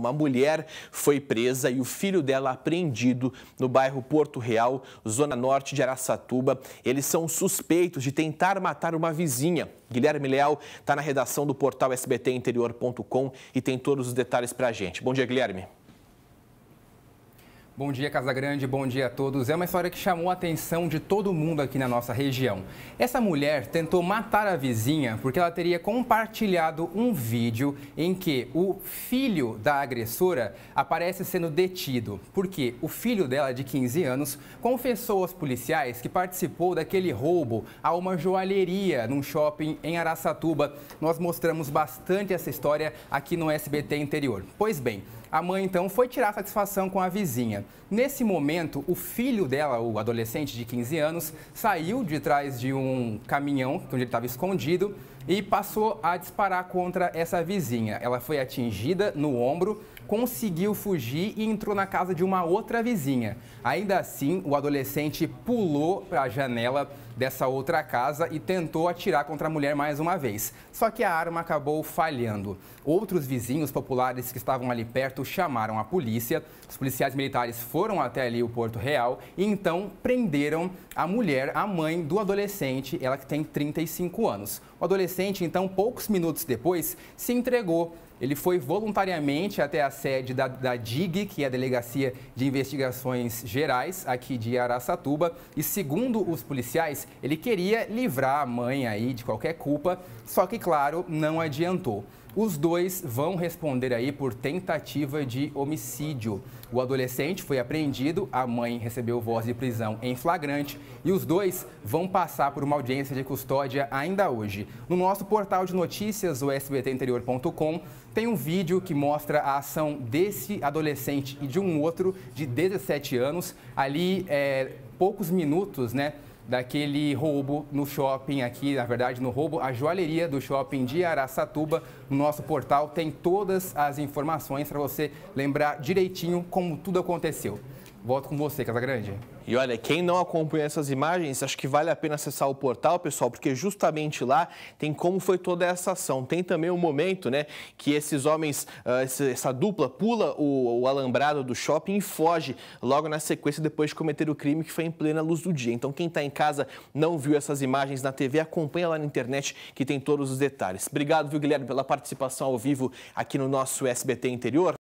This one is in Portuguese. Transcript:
Uma mulher foi presa e o filho dela apreendido no bairro Porto Real, zona norte de Araçatuba. Eles são suspeitos de tentar matar uma vizinha. Guilherme Leal está na redação do portal sbtinterior.com e tem todos os detalhes para a gente. Bom dia, Guilherme. Bom dia, Casa Grande, Bom dia a todos. É uma história que chamou a atenção de todo mundo aqui na nossa região. Essa mulher tentou matar a vizinha porque ela teria compartilhado um vídeo em que o filho da agressora aparece sendo detido. Porque o filho dela, de 15 anos, confessou aos policiais que participou daquele roubo a uma joalheria num shopping em Araçatuba. Nós mostramos bastante essa história aqui no SBT Interior. Pois bem, a mãe então foi tirar satisfação com a vizinha. Nesse momento, o filho dela, o adolescente de 15 anos, saiu de trás de um caminhão onde ele estava escondido e passou a disparar contra essa vizinha. Ela foi atingida no ombro, conseguiu fugir e entrou na casa de uma outra vizinha. Ainda assim, o adolescente pulou para a janela dessa outra casa e tentou atirar contra a mulher mais uma vez. Só que a arma acabou falhando. Outros vizinhos populares que estavam ali perto chamaram a polícia. Os policiais militares foram até ali o Porto Real e então prenderam a mulher, a mãe do adolescente, ela que tem 35 anos. O adolescente, então, poucos minutos depois, se entregou ele foi voluntariamente até a sede da, da DIG, que é a Delegacia de Investigações Gerais, aqui de Araçatuba, e segundo os policiais, ele queria livrar a mãe aí de qualquer culpa, só que, claro, não adiantou. Os dois vão responder aí por tentativa de homicídio. O adolescente foi apreendido, a mãe recebeu voz de prisão em flagrante e os dois vão passar por uma audiência de custódia ainda hoje. No nosso portal de notícias, o sbtinterior.com, tem um vídeo que mostra a ação desse adolescente e de um outro de 17 anos, ali é, poucos minutos, né? daquele roubo no shopping aqui, na verdade, no roubo à joalheria do shopping de Araçatuba. No nosso portal tem todas as informações para você lembrar direitinho como tudo aconteceu. Volto com você, Casa Grande. E olha, quem não acompanha essas imagens, acho que vale a pena acessar o portal, pessoal, porque justamente lá tem como foi toda essa ação. Tem também o um momento, né, que esses homens, ah, essa dupla pula o, o alambrado do shopping e foge logo na sequência depois de cometer o crime que foi em plena luz do dia. Então, quem está em casa não viu essas imagens na TV, acompanha lá na internet que tem todos os detalhes. Obrigado, viu, Guilherme, pela participação ao vivo aqui no nosso SBT Interior.